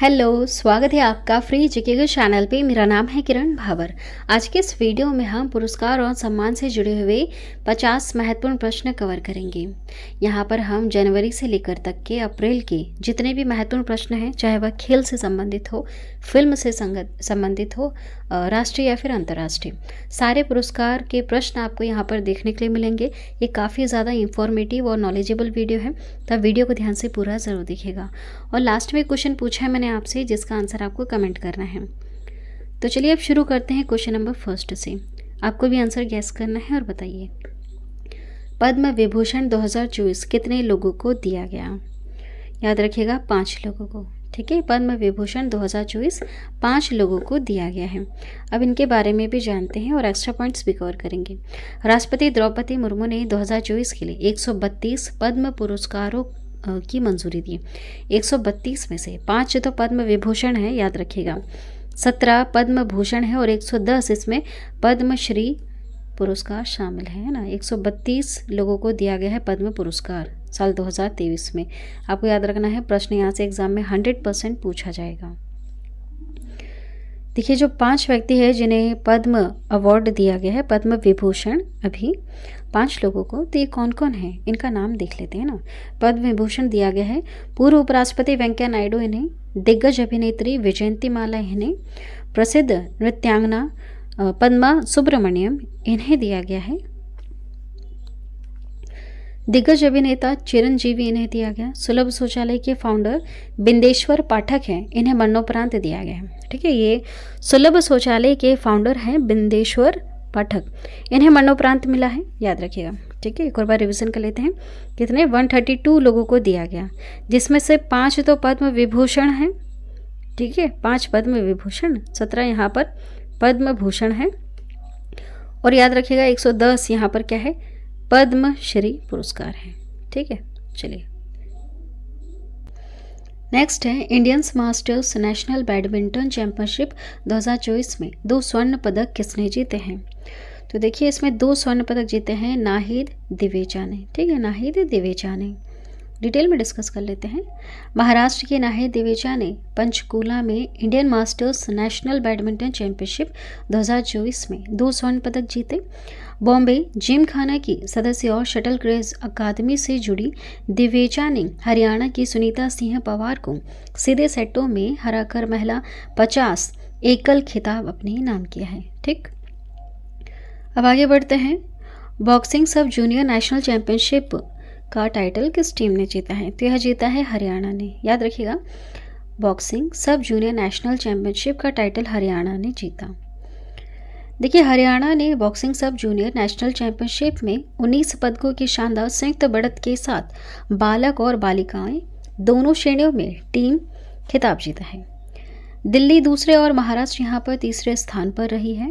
hello स्वागत है आपका फ्री जीके के चैनल पे मेरा नाम है किरण भावर आज के इस वीडियो में हम पुरस्कार और सम्मान से जुड़े हुए 50 महत्वपूर्ण प्रश्न कवर करेंगे यहाँ पर हम जनवरी से लेकर तक के अप्रैल के जितने भी महत्वपूर्ण प्रश्न हैं चाहे वह खेल से संबंधित हो फिल्म से संबंधित हो राष्ट्रीय या फिर अंतर्राष्ट्रीय सारे पुरस्कार के प्रश्न आपको यहाँ पर देखने के लिए मिलेंगे ये काफ़ी ज़्यादा इंफॉर्मेटिव और नॉलेजेबल वीडियो है तब वीडियो को ध्यान से पूरा ज़रूर दिखेगा और लास्ट में क्वेश्चन पूछा है मैंने हैं आपसे जिसका आंसर आपको कमेंट करना है तो चलिए अब शुरू करते हैं क्वेश्चन नंबर फर्स्ट से आपको भी आंसर गैस करना है और बताइए पद्म विभूषण 2024 कितने लोगों को दिया गया याद रखिएगा पाँच लोगों को ठीक है पद्म विभूषण 2024 पाँच लोगों को दिया गया है अब इनके बारे में भी जानते हैं और एक्स्ट्रा पॉइंट्स भी कवर करेंगे राष्ट्रपति द्रौपदी मुर्मू ने 2024 के लिए 132 पद्म पुरस्कारों की मंजूरी दी 132 में से पांच तो पद्म विभूषण है याद रखिएगा 17 पद्म भूषण है और 110 इसमें पद्मश्री पुरस्कार शामिल है ना 132 लोगों को दिया गया है पद्म पुरस्कार साल 2023 में आपको याद रखना है प्रश्न यहाँ से एग्जाम में हंड्रेड पूछा जाएगा देखिए जो पांच व्यक्ति है जिन्हें पद्म अवार्ड दिया गया है पद्म विभूषण अभी पांच लोगों को तो ये कौन कौन है इनका नाम देख लेते हैं ना पद विभूषण दिया गया है पूर्व उपराष्ट्रपति वेंकैया नायडू इन्हें दिग्गज अभिनेत्री विजयंती माला इन्हें प्रसिद्ध नृत्यांगना पद्मा सुब्रमण्यम इन्हें दिया गया है दिग्गज अभिनेता चिरंजीवी इन्हें दिया गया सुलभ शौचालय के फाउंडर बिंदेश्वर पाठक हैं इन्हें मरणोपरांत दिया गया है ठीक है ये सुलभ शौचालय के फाउंडर हैं बिंदेश्वर पाठक इन्हें मरणोपरांत मिला है याद रखिएगा ठीक है एक और बार रिविज़न कर लेते हैं कितने 132 लोगों को दिया गया जिसमें से पाँच तो पद्म विभूषण है ठीक है पाँच पद्म विभूषण सत्रह यहाँ पर पद्म भूषण है और याद रखिएगा 110 यहाँ पर क्या है पद्मश्री पुरस्कार है ठीक है चलिए नेक्स्ट है Indians masters national badminton championship 2024 में दो स्वर्ण पदक किसने जीते हैं तो देखिए इसमें दो स्वर्ण पदक जीते हैं नाहिद दिवेचा ने ठीक है नाहिद दिवेचा ने डिटेल में डिस्कस कर लेते हैं महाराष्ट्र के नाहे दिवेजा ने पंचकूला में Indian masters national badminton championship 2024 में दो स्वर्ण पदक जीते बॉम्बे जिम खाना की सदस्य और शटल क्रेज अकादमी से जुड़ी दिवेजा ने हरियाणा की सुनीता सिंह पवार को सीधे सेटों में हराकर महिला पचास एकल खिताब अपने नाम किया है ठीक अब आगे बढ़ते हैं boxing sub junior national championship का टाइटल किस टीम ने जीता है तो यह जीता है हरियाणा ने याद रखिएगा boxing sub junior national championship का टाइटल हरियाणा ने जीता देखिए हरियाणा ने boxing sub junior national championship में 19 पदकों की शानदार संयुक्त बढ़त के साथ बालक और बालिकाएं दोनों श्रेणियों में टीम खिताब जीता है दिल्ली दूसरे और महाराष्ट्र यहाँ पर तीसरे स्थान पर रही है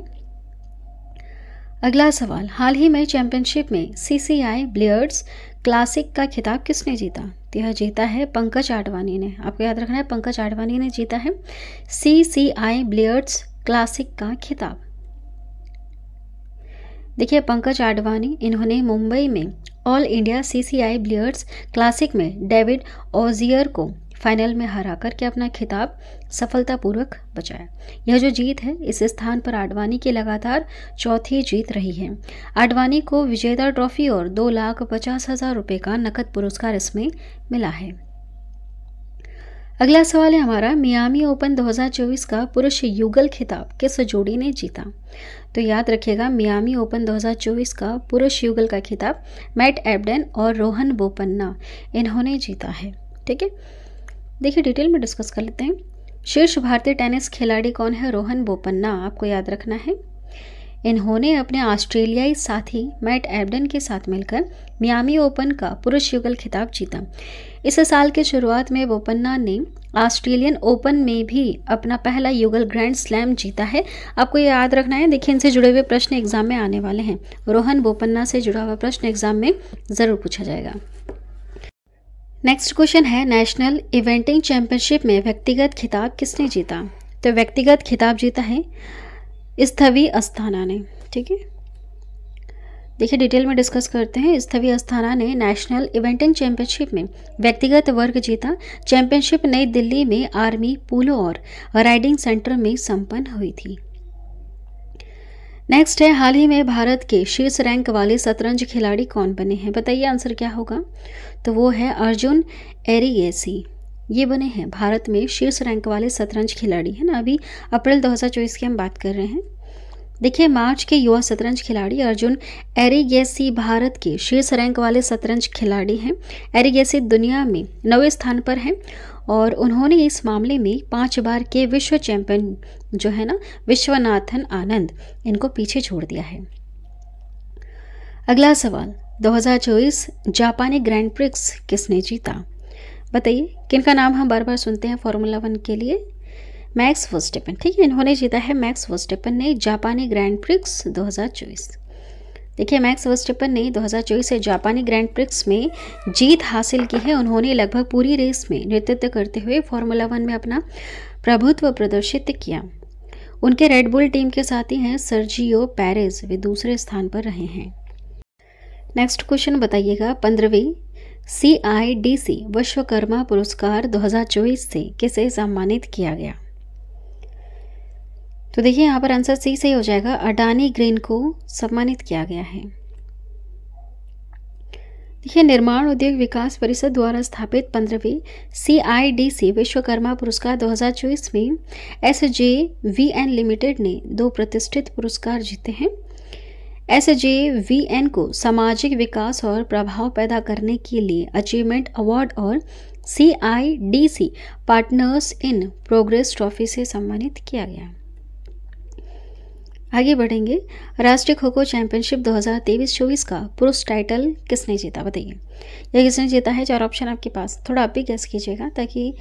अगला सवाल हाल ही में चैंपियनशिप में सीसीआई ब्लेयर्स क्लासिक का खिताब किसने जीता तो यह जीता है पंकज आडवाणी ने आपको याद रखना है पंकज आडवाणी ने जीता है सी सी आई ब्लेयर्स क्लासिक का खिताब देखिए पंकज आडवाणी इन्होंने मुंबई में all India C C I players classic में डेविड ओजियर को फाइनल में हरा करके अपना खिताब सफलतापूर्वक बचाया यह जो जीत है इस स्थान पर आडवाणी की लगातार चौथी जीत रही है आडवाणी को विजेता ट्रॉफी और दो लाख पचास हजार रुपये का नकद पुरस्कार इसमें मिला है अगला सवाल है हमारा मियामी ओपन 2024 का पुरुष युगल खिताब किस जोड़ी ने जीता तो याद रखिएगा मियामी ओपन 2024 का पुरुष युगल का खिताब मैट एबडेन और रोहन बोपन्ना इन्होंने जीता है ठीक है देखिए डिटेल में डिस्कस कर लेते हैं शीर्ष भारतीय टेनिस खिलाड़ी कौन है रोहन बोपन्ना आपको याद रखना है इन्होंने अपने ऑस्ट्रेलियाई साथी मैट एबडन के साथ मिलकर मियामी ओपन का पुरुष युगल खिताब जीता इस साल के शुरुआत में बोपन्ना ने ऑस्ट्रेलियन ओपन में भी अपना पहला युगल ग्रैंड स्लैम जीता है आपको ये याद रखना है देखिए इनसे जुड़े हुए प्रश्न एग्जाम में आने वाले हैं रोहन बोपन्ना से जुड़ा हुआ प्रश्न एग्जाम में ज़रूर पूछा जाएगा नेक्स्ट क्वेश्चन है नेशनल इवेंटिंग चैंपियनशिप में व्यक्तिगत खिताब किसने जीता तो व्यक्तिगत खिताब जीता है स्थवी अस्थाना ने ठीक है देखिए डिटेल में डिस्कस करते हैं स्थवी अस्थाना ने नेशनल इवेंटिंग चैंपियनशिप में व्यक्तिगत वर्ग जीता चैंपियनशिप नई दिल्ली में आर्मी पोलो और राइडिंग सेंटर में संपन्न हुई थी नेक्स्ट है हाल ही में भारत के शीर्ष रैंक वाले शतरंज खिलाड़ी कौन बने हैं बताइए आंसर क्या होगा तो वो है अर्जुन एरियेसी ये बने हैं भारत में शीर्ष रैंक वाले शतरंज खिलाड़ी है ना अभी अप्रैल 2024 की हम बात कर रहे हैं देखिए मार्च के युवा शतरंज खिलाड़ी अर्जुन एरिगेसी भारत के शीर्ष रैंक वाले शतरंज खिलाड़ी हैं एरिगेसी दुनिया में नवे स्थान पर हैं और उन्होंने इस मामले में पांच बार के विश्व चैंपियन जो है ना विश्वनाथन आनंद इनको पीछे छोड़ दिया है अगला सवाल 2024 जापानी ग्रैंड प्रिक्स किसने जीता बताइए किनका नाम हम बार बार सुनते हैं फॉर्मूला वन के लिए मैक्स वर्स्टेपन ठीक है इन्होंने जीता है मैक्स वर्स्टेपन ने जापानी ग्रैंड प्रिक्स दो देखिए मैक्स वर्स्टिपन ने 2024 से जापानी ग्रैंड प्रिक्स में जीत हासिल की है उन्होंने लगभग पूरी रेस में नेतृत्व करते हुए फार्मूला वन में अपना प्रभुत्व प्रदर्शित किया उनके रेडबुल टीम के साथी हैं सर्जियो पेरेस वे दूसरे स्थान पर रहे हैं नेक्स्ट क्वेश्चन बताइएगा पंद्रहवीं सी आई डी सी विश्वकर्मा पुरस्कार दो से किसे सम्मानित किया गया तो देखिए यहाँ पर आंसर सी सही हो जाएगा अडानी ग्रीन को सम्मानित किया गया है देखिए निर्माण उद्योग विकास परिषद द्वारा स्थापित पंद्रहवीं सी आई डी सी विश्वकर्मा पुरस्कार 2024 में S J V N limited ने दो प्रतिष्ठित पुरस्कार जीते हैं एस जे वी एन को सामाजिक विकास और प्रभाव पैदा करने के लिए अचीवमेंट अवार्ड और C I D C partners in progress trophy से सम्मानित किया गया आगे बढ़ेंगे राष्ट्रीय खो खो चैंपियनशिप 2023-24 का पुरुष टाइटल किसने जीता बताइए यह किसने जीता है चार ऑप्शन आपके पास थोड़ा आप भी गैस कीजिएगा ताकि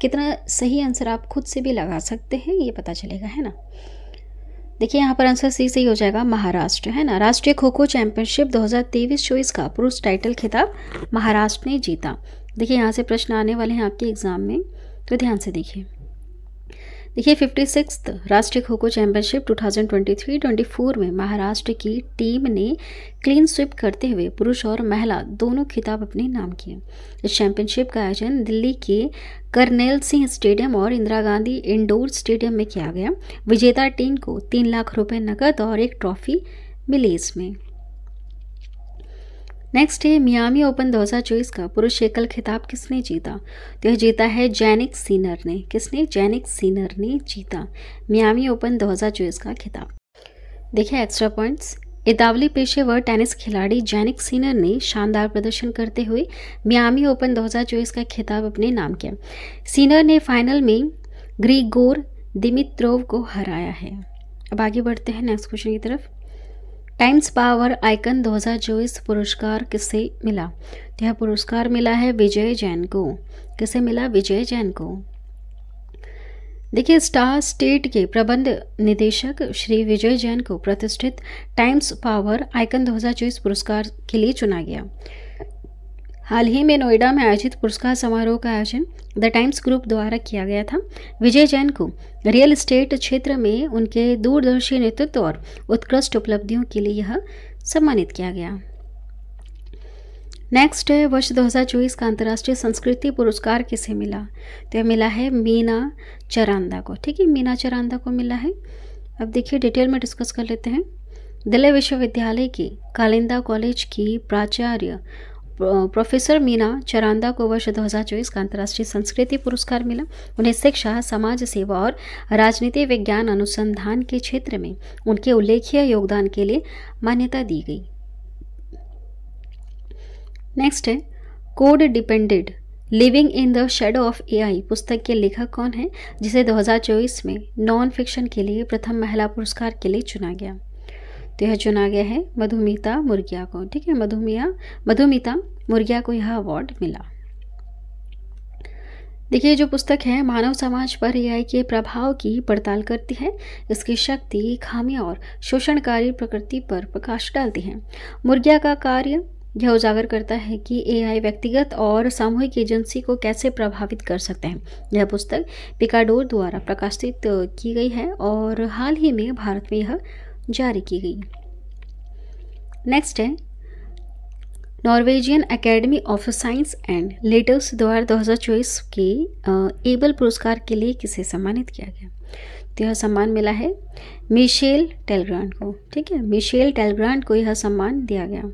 कितना सही आंसर आप खुद से भी लगा सकते हैं ये पता चलेगा है ना देखिए यहाँ पर आंसर सी सही हो जाएगा महाराष्ट्र है ना राष्ट्रीय खो खो चैंपियनशिप तेईस चौबीस का पुरुष टाइटल खिताब महाराष्ट्र ने जीता देखिए यहाँ से प्रश्न आने वाले हैं आपके एग्ज़ाम में तो ध्यान से देखिए देखिए फिफ्टी सिक्स राष्ट्रीय खो खो चैंपियनशिप 2023-24 में महाराष्ट्र की टीम ने क्लीन स्विप करते हुए पुरुष और महिला दोनों खिताब अपने नाम किए इस चैंपियनशिप का आयोजन दिल्ली के करनेल सिंह स्टेडियम और इंदिरा गांधी इंडोर स्टेडियम में किया गया विजेता टीम को तीन लाख रुपए नकद और एक ट्रॉफी मिली इसमें नेक्स्ट है मियामी ओपन 2024 का पुरुष एकल खिताब किसने जीता तो यह जीता है जैनिक सीनर ने किसने जैनिक सीनर ने जीता मियामी ओपन 2024 का खिताब देखिए एक्स्ट्रा पॉइंट्स इतावली पेशेवर टेनिस खिलाड़ी जैनिक सीनर ने शानदार प्रदर्शन करते हुए मियामी ओपन 2024 का खिताब अपने नाम किया सीनर ने फाइनल में ग्रीगोर दिमित्रोव को हराया है अब आगे बढ़ते हैं नेक्स्ट क्वेश्चन की तरफ टाइम्स पावर आइकन 2024 पुरस्कार किसे मिला तो यह पुरस्कार मिला है विजय जैन को किसे मिला विजय जैन को देखिए स्टार स्टेट के प्रबंध निदेशक श्री विजय जैन को प्रतिष्ठित टाइम्स पावर आइकन 2024 पुरस्कार के लिए चुना गया हाल ही में नोएडा में आयोजित पुरस्कार समारोह का आयोजन द टाइम्स ग्रुप द्वारा किया गया था विजय जैन को रियल एस्टेट क्षेत्र में उनके दूरदर्शी नेतृत्व और उत्कृष्ट उपलब्धियों के लिए यह सम्मानित किया गया नेक्स्ट है वर्ष 2024 का अंतर्राष्ट्रीय संस्कृति पुरस्कार किसे मिला तो यह मिला है मीना चरांदा को ठीक है मीना चरांदा को मिला है अब देखिए डिटेल में डिस्कस कर लेते हैं दिल्ली विश्वविद्यालय के कालिंदा कॉलेज की प्राचार्य प्रोफेसर मीना चरांदा को वर्ष 2024 का अंतर्राष्ट्रीय संस्कृति पुरस्कार मिला उन्हें शिक्षा समाज सेवा और राजनीति विज्ञान अनुसंधान के क्षेत्र में उनके उल्लेखीय योगदान के लिए मान्यता दी गई नेक्स्ट है code dependent living in the shadow of AI पुस्तक के लेखक कौन है जिसे 2024 में नॉन फिक्शन के लिए प्रथम महिला पुरस्कार के लिए चुना गया तो यह चुना गया है मधुमिता मुर्गिया को ठीक है मधुमिया मधुमिता मुर्गिया को यह अवार्ड मिला देखिए जो पुस्तक है मानव समाज पर एआई के प्रभाव की पड़ताल करती है इसकी शक्ति खामियां और शोषणकारी प्रकृति पर प्रकाश डालती है मुर्गिया का कार्य यह उजागर करता है कि एआई व्यक्तिगत और सामूहिक एजेंसी को कैसे प्रभावित कर सकते हैं यह पुस्तक पिकाडोर द्वारा प्रकाशित की गई है और हाल ही में भारत में यह जारी की गई नेक्स्ट है Norwegian academy of science and letters द्वारा 2024 के एबल पुरस्कार के लिए किसे सम्मानित किया गया तो यह सम्मान मिला है मिशेल टेलग्रांड को ठीक है मिशेल टेलग्रांड को यह सम्मान दिया गया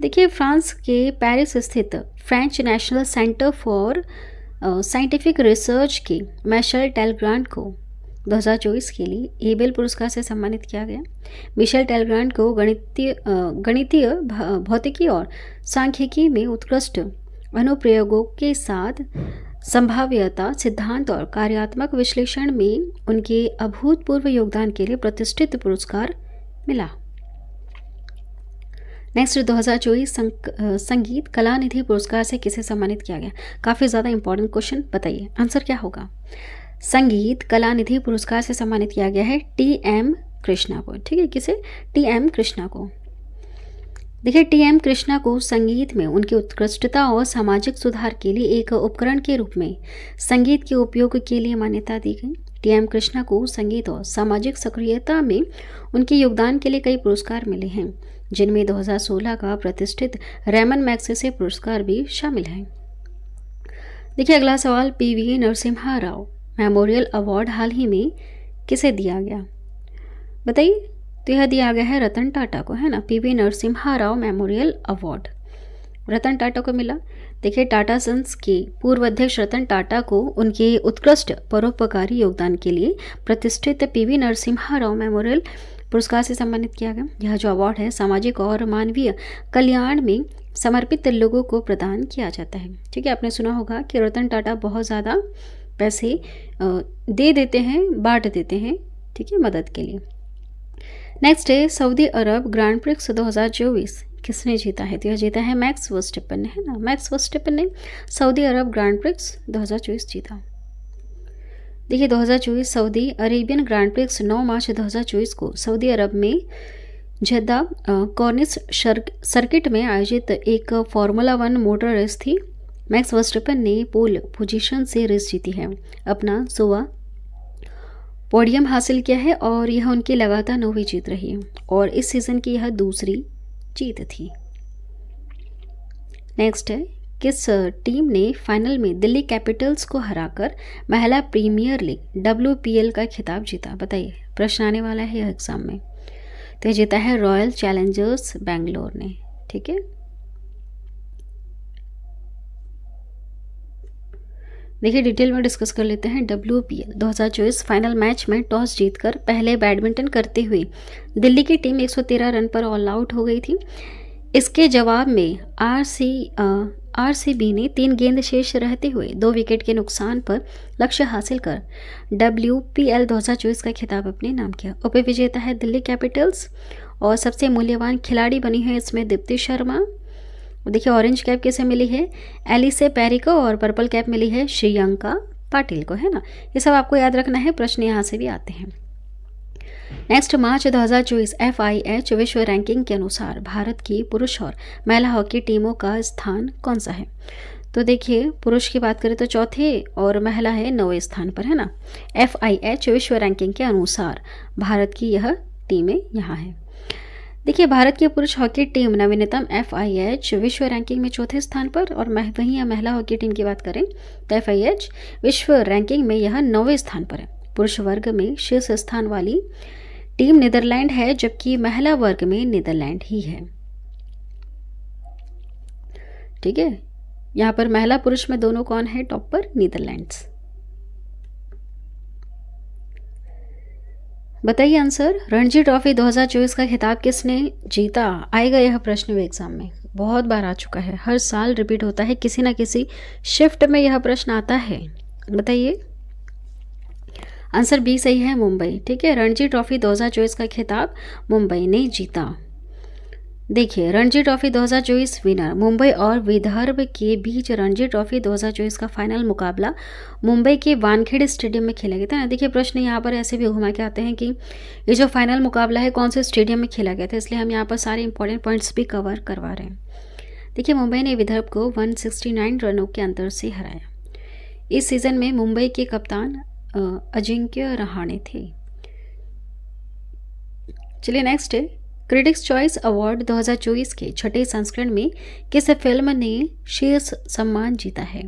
देखिए फ्रांस के पेरिस स्थित French national centre for scientific research के मैशल टेलग्रांड को 2024 के लिए एबेल पुरस्कार से सम्मानित किया गया मिशेल टेलग्रांड को गणितीय गणितीय भौतिकी और सांख्यिकी में उत्कृष्ट अनुप्रयोगों के साथ संभाव्यता सिद्धांत और कार्यात्मक विश्लेषण में उनके अभूतपूर्व योगदान के लिए प्रतिष्ठित पुरस्कार मिला नेक्स्ट 2024 संग, संगीत कला निधि पुरस्कार से किसे सम्मानित किया गया काफ़ी ज़्यादा इंपॉर्टेंट क्वेश्चन बताइए आंसर क्या होगा संगीत कला निधि पुरस्कार से सम्मानित किया गया है टी एम कृष्णा को ठीक है किसे टी एम कृष्णा को देखिए टी एम कृष्णा को संगीत में उनकी उत्कृष्टता और सामाजिक सुधार के लिए एक उपकरण के रूप में संगीत के उपयोग के लिए मान्यता दी गई टी एम कृष्णा को संगीत और सामाजिक सक्रियता में उनके योगदान के लिए कई पुरस्कार मिले हैं जिनमें 2016 का प्रतिष्ठित रेमन मैक्सेसे पुरस्कार भी शामिल है देखिए अगला सवाल P V Narasimha Rao memorial award हाल ही में किसे दिया गया बताइए तो यह दिया गया है रतन टाटा को है ना P V Narasimha Rao memorial award Ratan Tata को मिला देखिए टाटा सन्स के पूर्व अध्यक्ष रतन टाटा को उनके उत्कृष्ट परोपकारी योगदान के लिए प्रतिष्ठित पीवी नरसिम्हा राव मेमोरियल पुरस्कार से सम्मानित किया गया यह जो अवार्ड है सामाजिक और मानवीय कल्याण में समर्पित लोगों को प्रदान किया जाता है ठीक है आपने सुना होगा कि रतन टाटा बहुत ज़्यादा पैसे दे देते हैं बांट देते हैं ठीक है मदद के लिए नेक्स्ट है सऊदी अरब ग्रांड प्रिक्स 2024 किसने जीता है तो यह जीता है मैक्स वर्स्टेपन ने है ना मैक्स वर्स्टेपन ने सऊदी अरब ग्रांड प्रिक्स 2024 जीता देखिए 2024 Saudi Arabian Grand Prix 9 March 2024 को सऊदी अरब में जद्दा कॉर्निस सर्किट में आयोजित एक फॉर्मूला वन मोटर रेस थी मैक्स वर्स्टपन ने पोल पोजीशन से रेस जीती है अपना सोवा पोडियम हासिल किया है और यह उनकी लगातार नौवीं जीत रही है और इस सीज़न की यह दूसरी जीत थी नेक्स्ट है किस टीम ने फाइनल में दिल्ली कैपिटल्स को हराकर महिला प्रीमियर लीग डब्ल्यू का खिताब जीता बताइए प्रश्न आने वाला है यह एग्ज़ाम में तो जीता है रॉयल चैलेंजर्स बेंगलोर ने ठीक है देखिए डिटेल में डिस्कस कर लेते हैं डब्ल्यू पी एल दो फाइनल मैच में टॉस जीतकर पहले बैडमिंटन करते हुए दिल्ली की टीम 113 रन पर ऑल आउट हो गई थी इसके जवाब में आर सी बी ने तीन गेंद शेष रहते हुए दो विकेट के नुकसान पर लक्ष्य हासिल कर डब्ल्यू पी एल दो का खिताब अपने नाम किया उप विजेता है दिल्ली कैपिटल्स और सबसे मूल्यवान खिलाड़ी बनी है इसमें दीप्ति शर्मा देखिए ऑरेंज कैप किसे मिली है एलिसे पैरी को और पर्पल कैप मिली है श्रीयंका पाटिल को है ना ये सब आपको याद रखना है प्रश्न यहाँ से भी आते हैं नेक्स्ट मार्च 2024 एफआईएच विश्व रैंकिंग के अनुसार भारत की पुरुष और महिला हॉकी टीमों का स्थान कौन सा है तो देखिए पुरुष की बात करें तो चौथे और महिला है नौवे स्थान पर है ना एफ विश्व रैंकिंग के अनुसार भारत की यह टीमें यहाँ हैं देखिए भारत की पुरुष हॉकी टीम नवीनतम एफ आई एच विश्व रैंकिंग में चौथे स्थान पर और वहीं महिला हॉकी टीम की बात करें तो एफ आई एच विश्व रैंकिंग में यह नौवें स्थान पर है पुरुष वर्ग में शीर्ष स्थान वाली टीम नीदरलैंड है जबकि महिला वर्ग में नीदरलैंड ही है ठीक है यहाँ पर महिला पुरुष में दोनों कौन है टॉप पर नीदरलैंड्स बताइए आंसर रणजी ट्रॉफी 2024 का खिताब किसने जीता आएगा यह प्रश्न भी एग्जाम में बहुत बार आ चुका है हर साल रिपीट होता है किसी ना किसी शिफ्ट में यह प्रश्न आता है बताइए आंसर बी सही है मुंबई ठीक है रणजी ट्रॉफी 2024 का खिताब मुंबई ने जीता देखिए रणजी ट्रॉफी 2024 विनर मुंबई और विदर्भ के बीच रणजी ट्रॉफी 2024 का फाइनल मुकाबला मुंबई के वानखेड़े स्टेडियम में खेला गया था ना देखिए प्रश्न यहाँ पर ऐसे भी घुमा के आते हैं कि ये जो फाइनल मुकाबला है कौन से स्टेडियम में खेला गया था इसलिए हम यहाँ पर सारे इंपॉर्टेंट पॉइंट्स भी कवर करवा रहे हैं देखिए मुंबई ने विदर्भ को वन रनों के अंतर से हराया इस सीज़न में मुंबई के कप्तान अजिंक्य रहाणे थे चलिए नेक्स्ट है क्रिटिक्स चॉइस अवार्ड 2024 के छठे संस्करण में किस फिल्म ने शीर्ष सम्मान जीता है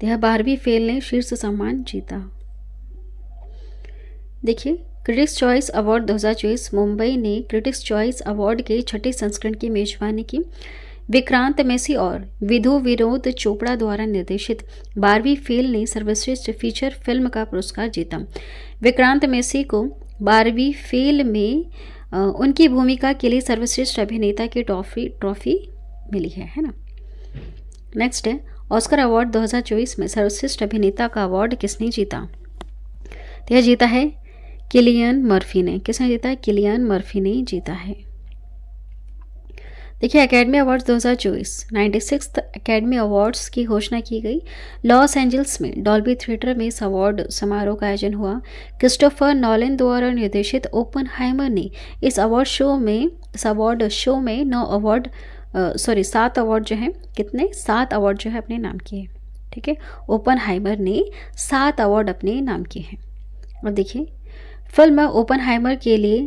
तो यह बारहवीं फिल्म ने शीर्ष सम्मान जीता देखिए क्रिटिक्स चॉइस अवार्ड 2024 मुंबई ने क्रिटिक्स चॉइस अवार्ड के छठे संस्करण की मेजबानी की विक्रांत मेसी और विधु विरोध चोपड़ा द्वारा निर्देशित बारहवीं फिल्म ने सर्वश्रेष्ठ फीचर फिल्म का पुरस्कार जीता विक्रांत मेसी को बारहवीं फिल्म में उनकी भूमिका के लिए सर्वश्रेष्ठ अभिनेता की ट्रॉफी ट्रॉफी मिली है है ना नेक्स्ट है ऑस्कर अवार्ड 2024 में सर्वश्रेष्ठ अभिनेता का अवार्ड किसने जीता तो यह जीता है किलियन मर्फी ने किसने जीता है किलियन मर्फी ने जीता है देखिए एकेडमी अवार्ड्स 2024 हज़ार चौबीस नाइन्टी सिक्स अकेडमी अवार्ड्स की घोषणा की गई लॉस एंजल्स में डॉल्बी थिएटर में इस अवार्ड समारोह का आयोजन हुआ क्रिस्टोफर नॉलेन द्वारा निर्देशित ओपन हाइमर ने इस अवार्ड शो में इस अवार्ड शो में नौ अवार्ड सॉरी सात अवार्ड जो हैं कितने सात अवार्ड जो है अपने नाम किए ठीक है ओपन हाइमर ने सात अवार्ड अपने नाम किए हैं और देखिए फिल्म ओपन हाइमर के लिए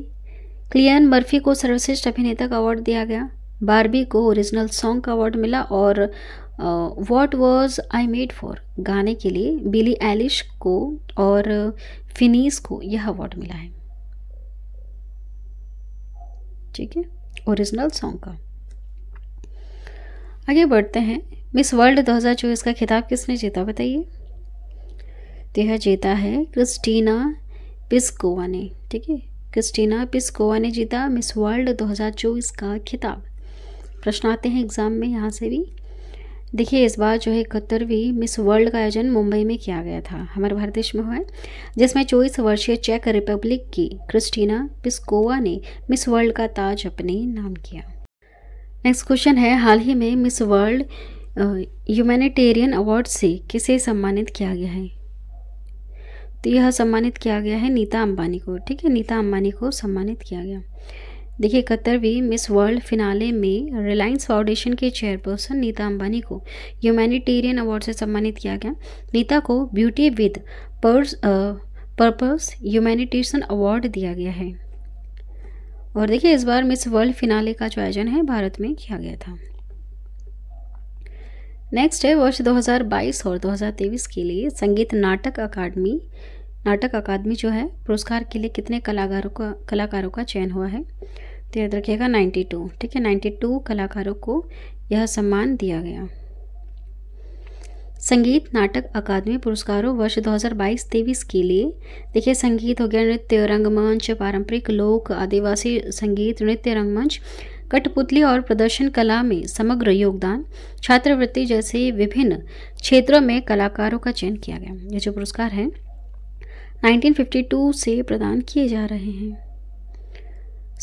क्लियन मर्फी को सर्वश्रेष्ठ अभिनेता का अवार्ड दिया गया बारबी को ओरिजिनल सॉन्ग का अवार्ड मिला और what was I made for गाने के लिए बिली एलिश को और फिनीस को यह अवार्ड मिला है ठीक है ओरिजिनल सॉन्ग का आगे बढ़ते हैं मिस वर्ल्ड 2024 का खिताब किसने जीता बताइए तो यह जीता है क्रिस्टीना पिस्कोवा ने ठीक है क्रिस्टीना पिस्कोवा ने जीता मिस वर्ल्ड 2024 का खिताब प्रश्न आते हैं एग्ज़ाम में यहाँ से भी देखिए इस बार जो है इकहत्तरवीं मिस वर्ल्ड का आयोजन मुंबई में किया गया था हमारे भारत देश में हुआ है जिसमें चौबीस वर्षीय चेक रिपब्लिक की क्रिस्टीना पिस्कोवा ने मिस वर्ल्ड का ताज अपने नाम किया नेक्स्ट क्वेश्चन है हाल ही में मिस वर्ल्ड ह्यूमैनिटेरियन अवार्ड से किसे सम्मानित किया गया है तो यह सम्मानित किया गया है नीता अम्बानी को ठीक है नीता अम्बानी को सम्मानित किया गया देखिए इकहत्तरवीं मिस वर्ल्ड फिनाले में रिलायंस फाउंडेशन के चेयरपर्सन नीता अंबानी को ह्यूमैनिटेरियन अवार्ड से सम्मानित किया गया नीता को beauty with purse purpose humanitarian award दिया गया है और देखिए इस बार मिस वर्ल्ड फिनाले का जो आयोजन है भारत में किया गया था नेक्स्ट है वर्ष 2022 और 2023 के लिए संगीत नाटक अकादमी नाटक अकादमी जो है पुरस्कार के लिए कितने कलाकारों का कलाकारों का चयन हुआ है तो याद रखिएगा 92 ठीक है 92 कलाकारों को यह सम्मान दिया गया संगीत नाटक अकादमी पुरस्कारों वर्ष 2022-23 के लिए देखिए संगीत हो गया नृत्य रंगमंच पारंपरिक लोक आदिवासी संगीत नृत्य रंगमंच कठपुतली और प्रदर्शन कला में समग्र योगदान छात्रवृत्ति जैसे विभिन्न क्षेत्रों में कलाकारों का चयन किया गया ये जो पुरस्कार है 1952 से प्रदान किए जा रहे हैं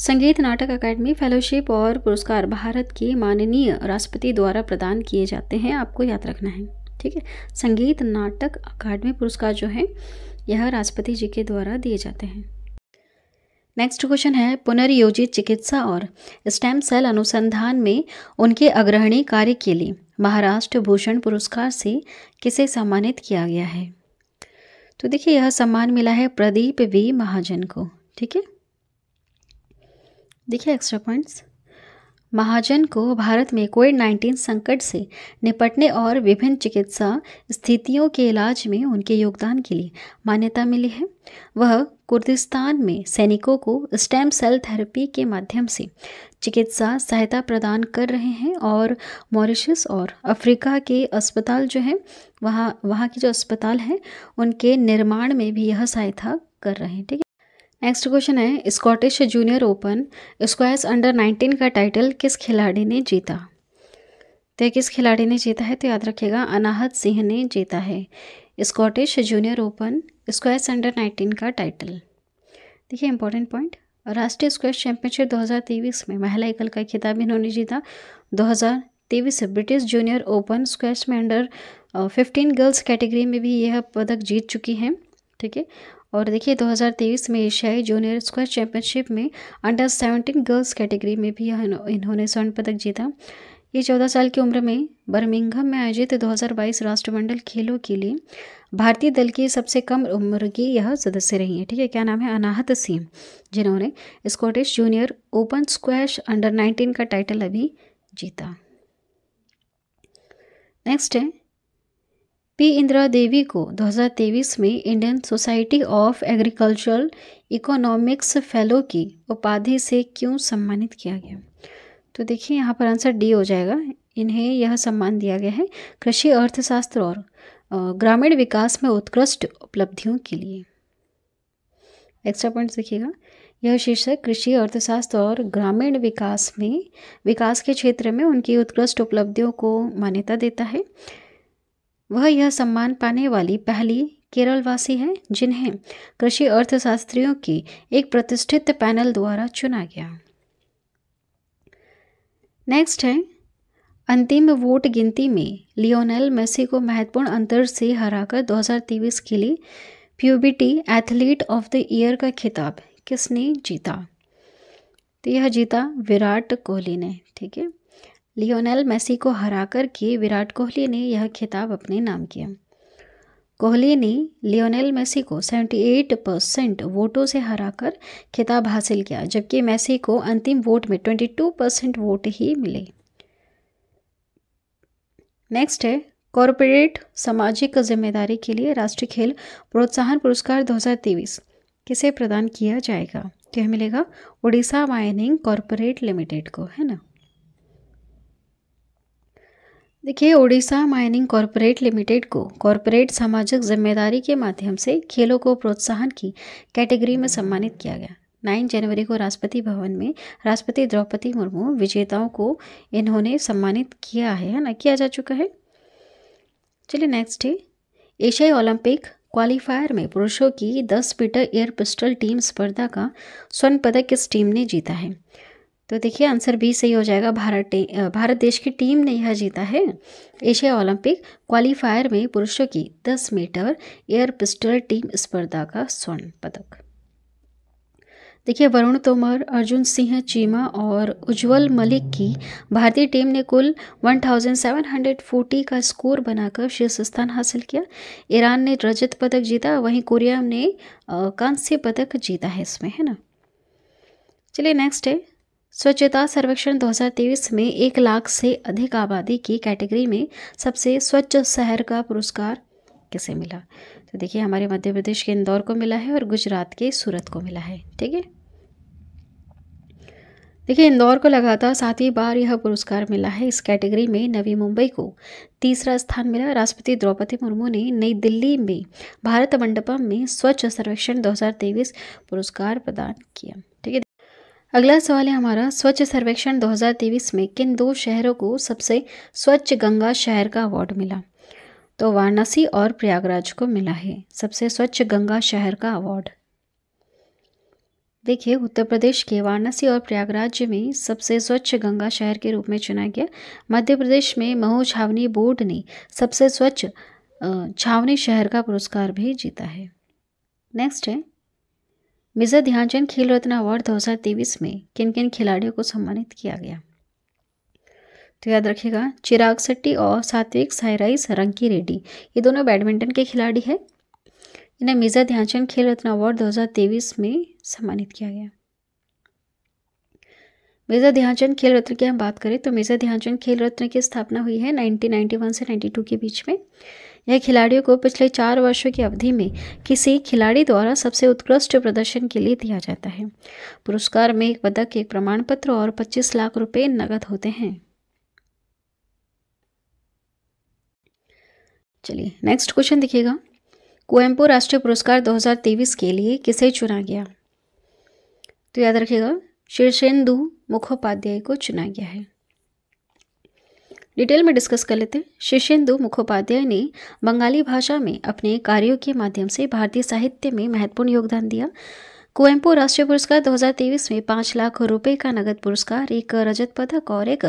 संगीत नाटक अकादमी फेलोशिप और पुरस्कार भारत के माननीय राष्ट्रपति द्वारा प्रदान किए जाते हैं आपको याद रखना है ठीक है संगीत नाटक अकादमी पुरस्कार जो है यह राष्ट्रपति जी के द्वारा दिए जाते हैं नेक्स्ट क्वेश्चन है पुनर्योजित चिकित्सा और स्टेम सेल अनुसंधान में उनके अग्रहणी कार्य के लिए महाराष्ट्र भूषण पुरस्कार से किसे सम्मानित किया गया है तो देखिए यह सम्मान मिला है प्रदीप वी महाजन को ठीक है देखिए एक्स्ट्रा पॉइंट्स महाजन को भारत में कोविड 19 संकट से निपटने और विभिन्न चिकित्सा स्थितियों के इलाज में उनके योगदान के लिए मान्यता मिली है वह कुर्दिस्तान में सैनिकों को स्टेम सेल थेरेपी के माध्यम से चिकित्सा सहायता प्रदान कर रहे हैं और मॉरिशस और अफ्रीका के अस्पताल जो हैं वहाँ वहाँ के जो अस्पताल हैं उनके निर्माण में भी यह सहायता कर रहे हैं ठीक है नेक्स्ट क्वेश्चन है Scottish junior open squash under nineteen का टाइटल किस खिलाड़ी ने जीता तो किस खिलाड़ी ने जीता है तो याद रखिएगा अनाहत सिंह ने जीता है Scottish junior open squash under nineteen का टाइटल देखिए इंपॉर्टेंट पॉइंट राष्ट्रीय स्क्वैश चैंपियनशिप दो में महिला एकल का खिताब इन्होंने जीता दो से ब्रिटिश जूनियर ओपन स्क्वैश में अंडर फिफ्टीन गर्ल्स कैटेगरी में भी यह पदक जीत चुकी हैं ठीक है और देखिए 2023 में एशियाई जूनियर स्क्वायर चैंपियनशिप में अंडर 17 गर्ल्स कैटेगरी में भी इन्होंने स्वर्ण पदक जीता ये चौदह साल की उम्र में बर्मिंगम में आयोजित 2022 राष्ट्रमंडल खेलों के लिए भारतीय दल की सबसे कम उम्र की यह सदस्य रही हैं ठीक है क्या नाम है अनाहत सिंह जिन्होंने Scottish junior open squash under 19 का टाइटल अभी जीता नेक्स्ट है पी इंदिरा देवी को 2023 में Indian society of agricultural economics fellow की उपाधि से क्यों सम्मानित किया गया तो देखिए यहाँ पर आंसर डी हो जाएगा इन्हें यह सम्मान दिया गया है कृषि अर्थशास्त्र और ग्रामीण विकास में उत्कृष्ट उपलब्धियों के लिए एक्स्ट्रा पॉइंट देखिएगा यह शीर्षक कृषि अर्थशास्त्र और ग्रामीण विकास में विकास के क्षेत्र में उनकी उत्कृष्ट उपलब्धियों को मान्यता देता है वह यह सम्मान पाने वाली पहली केरलवासी हैं जिन्हें कृषि अर्थशास्त्रियों की एक प्रतिष्ठित पैनल द्वारा चुना गया नेक्स्ट है अंतिम वोट गिनती में लियोनेल मेसी को महत्वपूर्ण अंतर से हराकर 2023 के लिए Pubity athlete of the year का खिताब किसने जीता तो यह जीता विराट कोहली ने ठीक है लियोनेल मेसी को कर के विराट कोहली ने यह खिताब अपने नाम किया कोहली ने लियोनेल मेसी को 78 परसेंट वोटों से हराकर खिताब हासिल किया जबकि मेसी को अंतिम वोट में 22 परसेंट वोट ही मिले नेक्स्ट है कॉरपोरेट सामाजिक जिम्मेदारी के लिए राष्ट्रीय खेल प्रोत्साहन पुरस्कार 2023 किसे प्रदान किया जाएगा तो यह मिलेगा उड़ीसा माइनिंग कॉरपोरेट लिमिटेड को है ना देखिए ओडिशा माइनिंग कॉरपोरेट लिमिटेड को कॉरपोरेट सामाजिक जिम्मेदारी के माध्यम से खेलों को प्रोत्साहन की कैटेगरी में सम्मानित किया गया 9 जनवरी को राष्ट्रपति भवन में राष्ट्रपति द्रौपदी मुर्मू विजेताओं को इन्होंने सम्मानित किया है है ना किया जा चुका है चलिए नेक्स्ट है एशियाई ओलंपिक क्वालिफायर में पुरुषों की 10 मीटर एयर पिस्टल टीम स्पर्धा का स्वर्ण पदक किस टीम ने जीता है तो देखिए आंसर बी सही हो जाएगा भारत भारत देश की टीम ने यह जीता है एशिया ओलंपिक क्वालिफायर में पुरुषों की 10 मीटर एयर पिस्टल टीम स्पर्धा का स्वर्ण पदक देखिए वरुण तोमर अर्जुन सिंह चीमा और उज्जवल मलिक की भारतीय टीम ने कुल 1740 का स्कोर बनाकर शीर्ष स्थान हासिल किया ईरान ने रजत पदक जीता वहीं कोरिया ने कांस्य पदक जीता है इसमें है ना चलिए नेक्स्ट है स्वच्छता सर्वेक्षण 2023 में एक लाख से अधिक आबादी की कैटेगरी में सबसे स्वच्छ शहर का पुरस्कार किसे मिला तो देखिए हमारे मध्य प्रदेश के इंदौर को मिला है और गुजरात के सूरत को मिला है ठीक है देखिए इंदौर को लगातार सातवीं बार यह पुरस्कार मिला है इस कैटेगरी में नवी मुंबई को तीसरा स्थान मिला राष्ट्रपति द्रौपदी मुर्मू ने नई दिल्ली में भारत मंडपम में स्वच्छ सर्वेक्षण 2023 पुरस्कार प्रदान किया अगला सवाल है हमारा स्वच्छ सर्वेक्षण 2023 में किन दो शहरों को सबसे स्वच्छ गंगा शहर का अवार्ड मिला तो वाराणसी और प्रयागराज को मिला है सबसे स्वच्छ गंगा शहर का अवार्ड देखिए उत्तर प्रदेश के वाराणसी और प्रयागराज में सबसे स्वच्छ गंगा शहर के रूप में चुना गया मध्य प्रदेश में महू छावनी बोर्ड ने सबसे स्वच्छ छावनी शहर का पुरस्कार भी जीता है नेक्स्ट है मिर्जा ध्यानचंद खेल रत्न अवार्ड 2023 में किन किन खिलाड़ियों को सम्मानित किया गया तो याद रखिएगा चिराग शेट्टी और सात्विक साईराइस रंकी रेड्डी ये दोनों बैडमिंटन के खिलाड़ी हैं इन्हें मिर्जा ध्यानचंद खेल रत्न अवार्ड 2023 में सम्मानित किया गया मिर्जा ध्यानचंद खेल रत्न की हम बात करें तो मिर्जा ध्यानचंद खेल रत्न की स्थापना हुई है 1991 से 92 के बीच में यह खिलाड़ियों को पिछले चार वर्षों की अवधि में किसी खिलाड़ी द्वारा सबसे उत्कृष्ट प्रदर्शन के लिए दिया जाता है पुरस्कार में एक पदक एक प्रमाण पत्र और पच्चीस लाख रुपये नकद होते हैं चलिए नेक्स्ट क्वेश्चन देखिएगा कोएम्पो राष्ट्रीय पुरस्कार 2023 के लिए किसे चुना गया तो याद रखिएगा शीर्षेंदु मुखोपाध्याय को चुना गया है डिटेल में डिस्कस कर लेते हैं शिशेंदु मुखोपाध्याय ने बंगाली भाषा में अपने कार्यों के माध्यम से भारतीय साहित्य में महत्वपूर्ण योगदान दिया कोयम्पू राष्ट्रीय पुरस्कार 2023 में पाँच लाख रुपए का नगद पुरस्कार एक रजत पदक और एक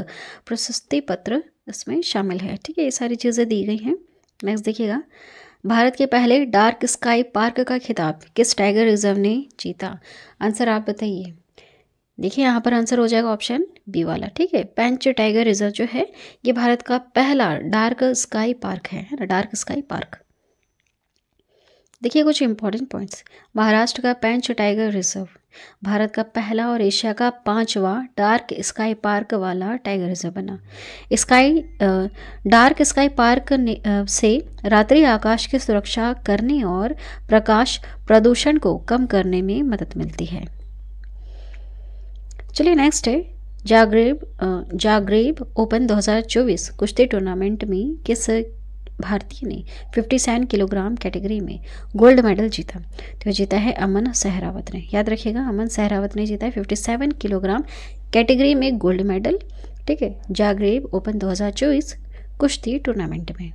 प्रशस्ति पत्र इसमें शामिल है ठीक है ये सारी चीज़ें दी गई हैं नेक्स्ट देखिएगा भारत के पहले डार्क स्काई पार्क का खिताब किस टाइगर रिजर्व ने जीता आंसर आप बताइए देखिए यहाँ पर आंसर हो जाएगा ऑप्शन बी वाला ठीक है पेंच टाइगर रिजर्व जो है ये भारत का पहला डार्क स्काई पार्क है ना डार्क स्काई पार्क देखिए कुछ इंपॉर्टेंट पॉइंट्स महाराष्ट्र का पेंच टाइगर रिजर्व भारत का पहला और एशिया का पांचवा डार्क स्काई पार्क वाला टाइगर रिजर्व बना स्काई डार्क स्काई पार्क से रात्रि आकाश की सुरक्षा करने और प्रकाश प्रदूषण को कम करने में मदद मिलती है चलिए नेक्स्ट है जागरेब जागरेब ओपन 2024 कुश्ती टूर्नामेंट में किस भारतीय ने 57 किलोग्राम कैटेगरी में गोल्ड मेडल जीता तो जीता है अमन सहरावत ने याद रखिएगा अमन सहरावत ने जीता है 57 किलोग्राम कैटेगरी में गोल्ड मेडल ठीक है जागरेब ओपन 2024 कुश्ती टूर्नामेंट में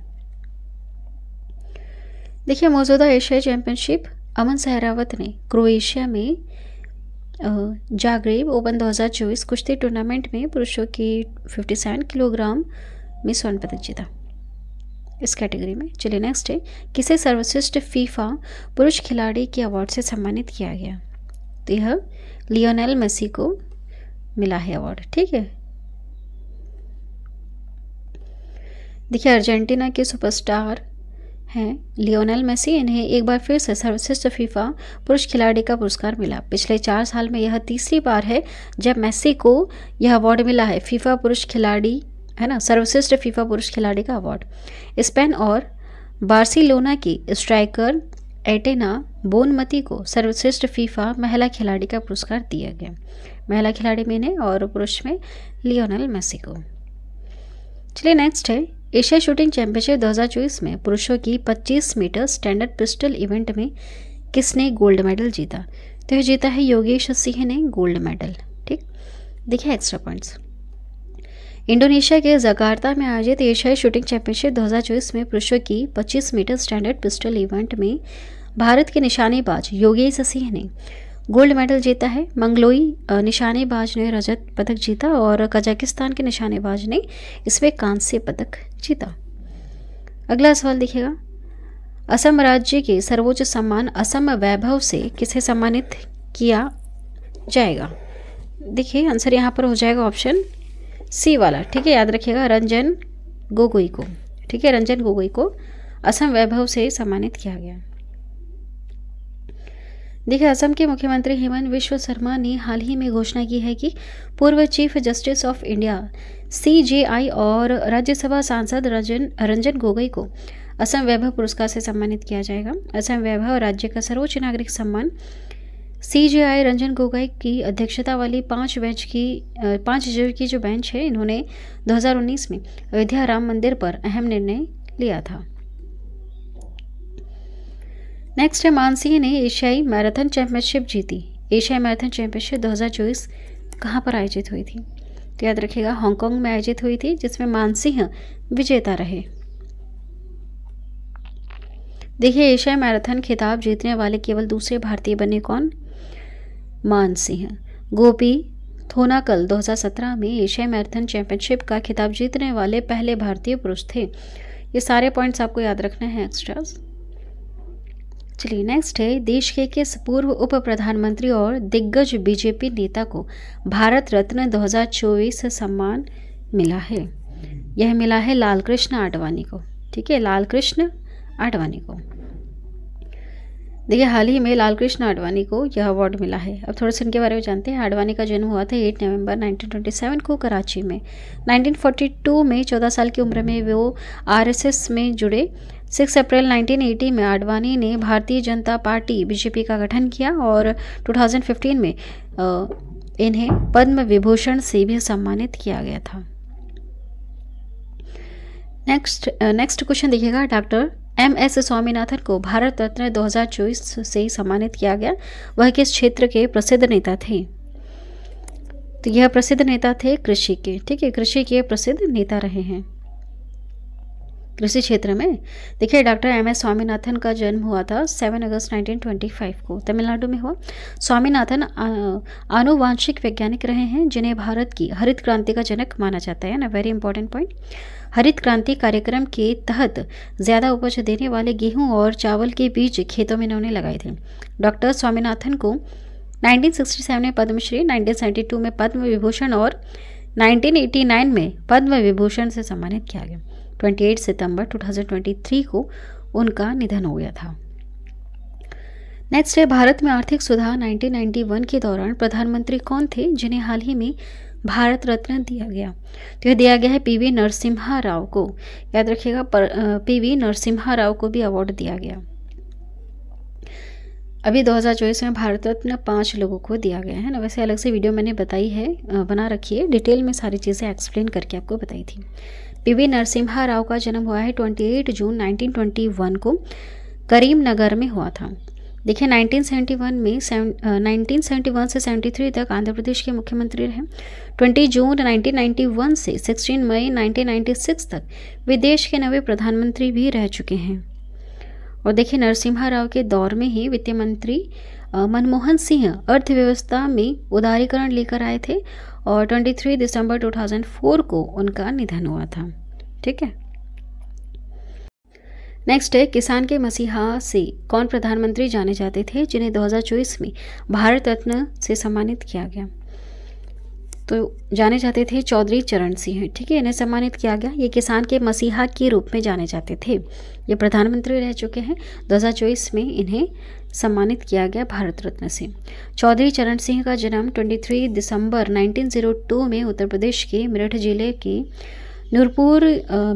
देखिए मौजूदा एशिया चैम्पियनशिप अमन सहरावत ने क्रोएशिया में जागरेब ओपन 2024 कुश्ती टूर्नामेंट में पुरुषों की 57 किलोग्राम में स्वर्ण पदक जीता इस कैटेगरी में चलिए नेक्स्ट है किसे सर्वश्रेष्ठ फीफा पुरुष खिलाड़ी के अवार्ड से सम्मानित किया गया तो यह लियोनेल मेसी को मिला है अवार्ड ठीक है देखिए अर्जेंटीना के सुपरस्टार हैं लियोनल मेसी इन्हें एक बार फिर से सर्वश्रेष्ठ फीफा पुरुष खिलाड़ी का पुरस्कार मिला पिछले चार साल में यह तीसरी बार है जब मेसी को यह अवार्ड मिला है फीफा पुरुष खिलाड़ी है ना सर्वश्रेष्ठ फीफा पुरुष खिलाड़ी का अवार्ड स्पेन और बार्सिलोना की स्ट्राइकर एटेना बोनमती को सर्वश्रेष्ठ फीफा महिला खिलाड़ी का पुरस्कार दिया गया महिला खिलाड़ी में इन्हें और पुरुष में लियोनल मेसी को चलिए नेक्स्ट है एशिया शूटिंग चैंपियनशिप 2024 में पुरुषों की 25 मीटर स्टैंडर्ड पिस्टल इवेंट में किसने गोल्ड मेडल जीता तो यह जीता है योगेश सिंह ने गोल्ड मेडल ठीक देखिए एक्स्ट्रा पॉइंट्स इंडोनेशिया के जकार्ता में आयोजित एशियाई शूटिंग चैंपियनशिप 2024 में पुरुषों की 25 मीटर स्टैंडर्ड पिस्टल इवेंट में भारत के निशानेबाज योगेश सिंह ने गोल्ड मेडल जीता है मंगलोई निशानेबाज ने रजत पदक जीता और कजाकिस्तान के निशानेबाज ने इसमें कांस्य पदक जीता अगला सवाल देखिएगा असम राज्य के सर्वोच्च सम्मान असम वैभव से किसे सम्मानित किया जाएगा देखिए आंसर यहाँ पर हो जाएगा ऑप्शन सी वाला ठीक है याद रखिएगा रंजन गोगोई को ठीक है रंजन गोगोई को असम वैभव से सम्मानित किया गया देखिए असम के मुख्यमंत्री हेमंत विश्व शर्मा ने हाल ही में घोषणा की है कि पूर्व chief justice of India CJI और राज्यसभा सांसद रंजन रंजन गोगोई को असम वैभव पुरस्कार से सम्मानित किया जाएगा असम वैभव राज्य का सर्वोच्च नागरिक सम्मान सीजेआई रंजन गोगोई की अध्यक्षता वाली पांच बेंच की पांच जज की जो बेंच है इन्होंने 2019 में अयोध्या राम मंदिर पर अहम निर्णय लिया था नेक्स्ट है मानसिंह ने एशियाई मैराथन चैंपियनशिप जीती एशियाई मैराथन चैंपियनशिप 2024 कहाँ पर आयोजित हुई थी तो याद रखिएगा हांगकॉन्ग में आयोजित हुई थी जिसमें मानसिंह विजेता रहे देखिए एशियाई मैराथन खिताब जीतने वाले केवल दूसरे भारतीय बने कौन मानसिंह गोपी थोनाकल 2017 में एशियाई मैराथन चैंपियनशिप का खिताब जीतने वाले पहले भारतीय पुरुष थे ये सारे पॉइंट्स आपको याद रखने हैं एक्स्ट्रा चलिए नेक्स्ट है देश के किस पूर्व उप प्रधानमंत्री और दिग्गज बीजेपी नेता को भारत रत्न 2024 सम्मान मिला है यह मिला है लाल कृष्ण आडवाणी को ठीक है लाल कृष्ण आडवाणी को देखिए हाल ही में लाल कृष्ण आडवाणी को यह अवार्ड मिला है अब थोड़ा सा इनके बारे में जानते हैं आडवाणी का जन्म हुआ था 8 नवंबर 1927 को कराची में 1942 में 14 साल की उम्र में वो आरएसएस में जुड़े 6 अप्रैल 1980 में आडवाणी ने भारतीय जनता पार्टी बीजेपी का गठन किया और 2015 में इन्हें पद्म विभूषण से भी सम्मानित किया गया था नेक्स्ट नेक्स्ट क्वेश्चन देखिएगा डॉक्टर एम एस स्वामीनाथन को भारत रत्न 2024 से सम्मानित किया गया वह किस क्षेत्र के प्रसिद्ध नेता थे तो यह प्रसिद्ध नेता थे कृषि के ठीक है कृषि के प्रसिद्ध नेता रहे हैं कृषि क्षेत्र में देखिए डॉक्टर एम एस स्वामीनाथन का जन्म हुआ था 7 अगस्त 1925 को तमिलनाडु में हुआ स्वामीनाथन आनुवांशिक वैज्ञानिक रहे हैं जिन्हें भारत की हरित क्रांति का जनक माना जाता है ना वेरी इंपॉर्टेंट पॉइंट हरित क्रांति कार्यक्रम के तहत ज़्यादा उपज देने वाले गेहूँ और चावल के बीज खेतों में इन्होंने लगाए थे डॉक्टर स्वामीनाथन को 1967 में पद्मश्री 1972 में पद्म विभूषण और 1989 में पद्म विभूषण से सम्मानित किया गया 28 सितंबर 2023 को उनका निधन हो गया था नेक्स्ट है भारत में आर्थिक सुधार 1991 के दौरान प्रधानमंत्री कौन थे जिन्हें हाल ही में भारत रत्न दिया गया तो यह दिया गया है पीवी नरसिम्हा राव को याद रखिएगा पीवी नरसिम्हा राव को भी अवार्ड दिया गया अभी 2024 में भारत रत्न पाँच लोगों को दिया गया है ना वैसे अलग से वीडियो मैंने बताई है बना रखी है डिटेल में सारी चीज़ें एक्सप्लेन करके आपको बताई थी पीवी नरसिम्हा राव का जन्म हुआ है 28 जून 1921 को करीमनगर में हुआ था देखिए 1971 में सेवन, uh, 1971 से 73 तक आंध्र प्रदेश के मुख्यमंत्री रहे 20 जून 1991 से 16 मई 1996 तक वे देश के नवे प्रधानमंत्री भी रह चुके हैं और देखिए नरसिम्हा राव के दौर में ही वित्त मंत्री मनमोहन सिंह अर्थव्यवस्था में उदारीकरण लेकर आए थे और 23 दिसंबर 2004 को उनका निधन हुआ था ठीक है नेक्स्ट है किसान के मसीहा से कौन प्रधानमंत्री जाने जाते थे जिन्हें 2024 में भारत रत्न से सम्मानित किया गया तो जाने जाते थे चौधरी चरण सिंह ठीक है इन्हें सम्मानित किया गया ये किसान के मसीहा के रूप में जाने जाते थे ये प्रधानमंत्री रह चुके हैं 2024 में इन्हें सम्मानित किया गया भारत रत्न से चौधरी चरण सिंह का जन्म 23 दिसंबर 1902 में उत्तर प्रदेश के मेरठ जिले के नूरपुर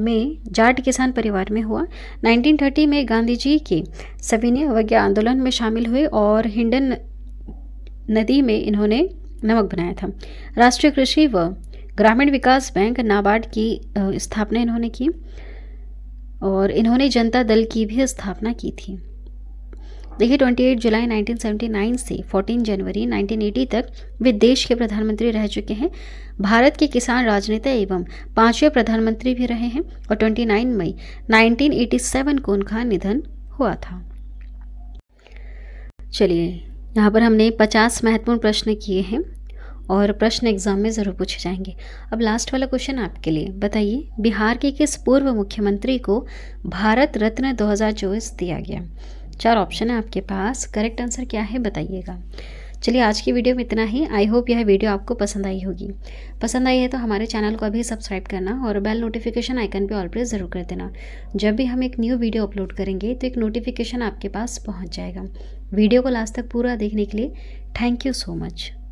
में जाट किसान परिवार में हुआ 1930 में गांधी जी के सविनय अवज्ञा आंदोलन में शामिल हुए और हिंडन नदी में इन्होंने नमक बनाया था राष्ट्रीय कृषि व ग्रामीण विकास बैंक नाबार्ड की स्थापना इन्होंने की और इन्होंने जनता दल की भी स्थापना की थी देखिए 28 जुलाई 1979 से 14 जनवरी 1980 तक वे देश के प्रधानमंत्री रह चुके हैं भारत के किसान राजनेता एवं पांचवें प्रधानमंत्री भी रहे हैं और 29 मई 1987 को उनका निधन हुआ था चलिए यहाँ पर हमने 50 महत्वपूर्ण प्रश्न किए हैं और प्रश्न एग्जाम में ज़रूर पूछे जाएंगे अब लास्ट वाला क्वेश्चन आपके लिए बताइए बिहार के किस पूर्व मुख्यमंत्री को भारत रत्न दो दिया गया चार ऑप्शन है आपके पास करेक्ट आंसर क्या है बताइएगा चलिए आज की वीडियो में इतना ही आई होप यह वीडियो आपको पसंद आई होगी पसंद आई है तो हमारे चैनल को अभी सब्सक्राइब करना और बेल नोटिफिकेशन आइकन पर ऑल प्रेस ज़रूर कर देना जब भी हम एक न्यू वीडियो अपलोड करेंगे तो एक नोटिफिकेशन आपके पास पहुंच जाएगा वीडियो को लास्ट तक पूरा देखने के लिए थैंक यू सो मच